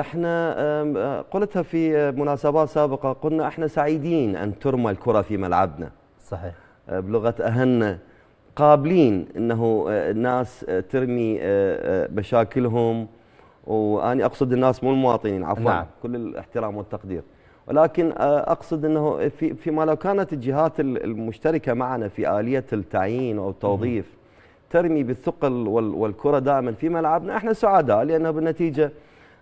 احنا قلتها في مناسبات سابقه قلنا احنا سعيدين ان ترمى الكره في ملعبنا صحيح آه، بلغه اهلنا قابلين انه آه، الناس آه، ترمي مشاكلهم واني اقصد الناس مو المواطنين عفوا نعم. كل الاحترام والتقدير ولكن اقصد انه في فيما لو كانت الجهات المشتركه معنا في اليه التعيين او التوظيف ترمي بالثقل والكره دائما في ملعبنا احنا سعداء لانه بالنتيجه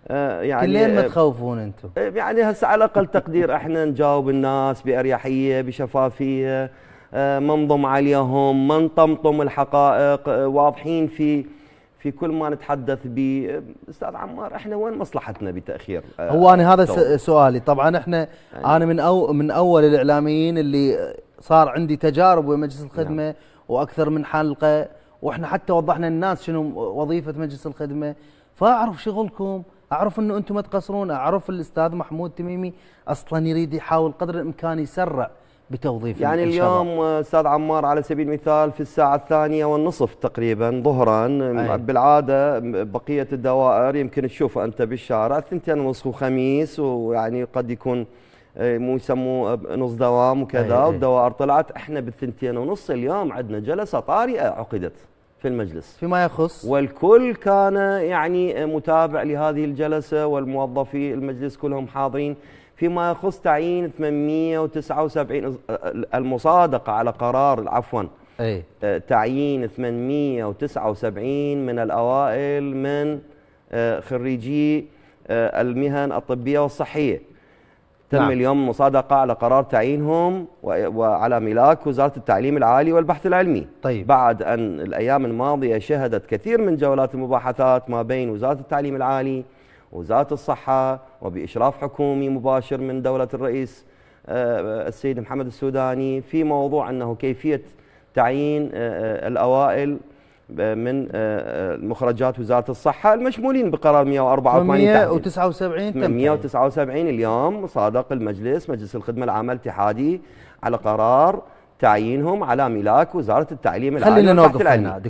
آه، يعني ما آه، تخوفون انتم؟ آه، يعني هسه على اقل تقدير احنا نجاوب الناس باريحيه بشفافيه ما نضم عليهم ما نطمطم الحقائق واضحين في في كل ما نتحدث به استاذ عمار احنا وين مصلحتنا بتاخير هو انا هذا طول. سؤالي طبعا احنا يعني انا من أو من اول الاعلاميين اللي صار عندي تجارب ويا مجلس الخدمه نعم. واكثر من حلقه واحنا حتى وضحنا الناس شنو وظيفه مجلس الخدمه فاعرف شغلكم اعرف انه انتم ما تقصرون اعرف الاستاذ محمود تميمي اصلا يريد يحاول قدر الامكان يسرع بتوظيف يعني اليوم استاذ عمار على سبيل المثال في الساعه الثانيه والنصف تقريبا ظهرا أيه. بالعاده بقيه الدوائر يمكن تشوفها انت بالشارع ثنتين ونصف وخميس ويعني قد يكون آه، مو يسموه نص دوام وكذا أيه. والدوائر طلعت احنا بالثنتين ونص اليوم عندنا جلسه طارئه عقدت في المجلس فيما يخص والكل كان يعني متابع لهذه الجلسة والموظفي المجلس كلهم حاضرين فيما يخص تعيين 879 المصادقة على قرار عفوا أي. تعيين 879 من الأوائل من خريجي المهن الطبية والصحية تم نعم. اليوم المصادقة على قرار تعيينهم وعلى ملاك وزارة التعليم العالي والبحث العلمي طيب. بعد أن الأيام الماضية شهدت كثير من جولات المباحثات ما بين وزارة التعليم العالي وزارة الصحة وبإشراف حكومي مباشر من دولة الرئيس آه، آه، السيد محمد السوداني في موضوع أنه كيفية تعيين آه، الأوائل من آه، آه، مخرجات وزاره الصحه المشمولين بقرار 184 179 179 اليوم صادق المجلس مجلس الخدمه العامه الاتحادي على قرار تعيينهم على ملاك وزاره التعليم العالي خلينا نوقف هنا